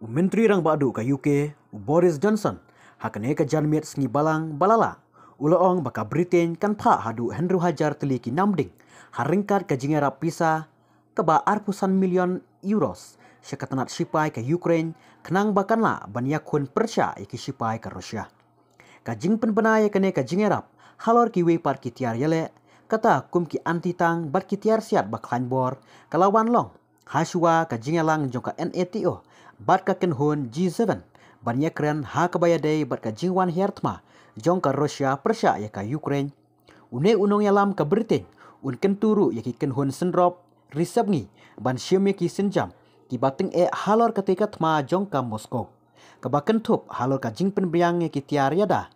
U Menteri Rang Badu ke UK, U Boris Johnson, hakne ke Janmiet Sengi Balang, Balala. ulo ong baka Britain kan pa hadu Henry Hajar teliki namding. Haringkat ke jingera pisa, keba arpusan million euros. Syekatanat sipai ke Ukraine, kenang bakanlah banyakun persya iki sipai ke Rusia. Kajing penpenaya kene kajing Arab, halor ki wepar ki tiar yale, kata kum ki anti tang bat ki tiar siat bak kelawan long. Hasua kajing elang jongka NATO, bat ka ken hun G7 ban ye kren ha ka baya dei bat ka jingwan hiartma jong ka Russia persia ye ka Ukraine une unong yalam ka Britain un ken turu ye ki ken hun sendrop risab ngi ban shim ki senjam ki bateng e halor ka tika tma jong ka Moscow ka ba ken thup halor ka jing pen briang ye ki tiar yada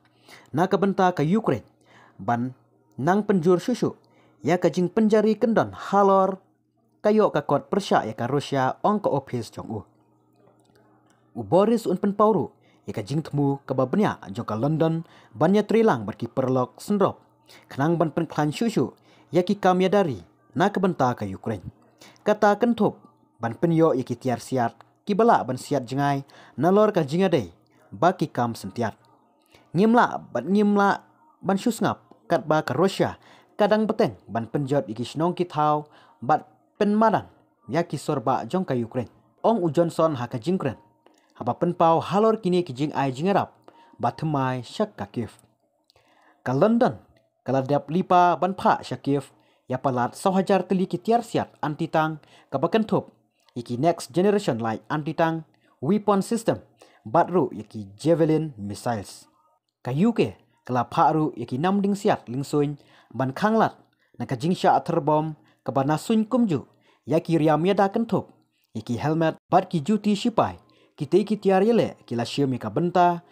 na ka benta ka Ukraine ban nang penjur susu ya ka jing penjari kendon halor kayo ka kot persia ya ka Russia ong ka office jong u u Boris un penpauru ia ka jing temu jong ka London banya trilang bat ki perlok sendrop kenang ban pen klan syu syu ia ki kam ya dari na ka benta ka Ukraine kata ken thop ban pen yo ia ki tiar siat ki bala ban siat jengai na lor ka jing ade ba ki kam sentiat ngimla ban ngimla ban syu sngap kat ba ka Russia kadang beteng ban penjot iki snong ki thau bat pen madan ya ki sorba jong ka Ukraine ong u Johnson ha ka jingkren haba penpau halor kini kijing ai jingarap syak syakakif ka london kala dap lipa banpha syakif ya palat sahajar teli tiar siat antitang ka bakan thop iki next generation lai antitang weapon system batru yaki javelin missiles ka uk ru yaki iki namding siat lingsuin ban khanglat na ka jingsha athar bom ka banasuin kumju yaki ki riam ya da iki helmet bar ki juti sipai kita iki tiar le kila sio mi ka benta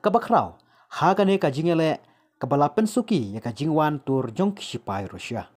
ka bakrau ha ka ne le kebalapan suki ye ka wan tur jong ki rusia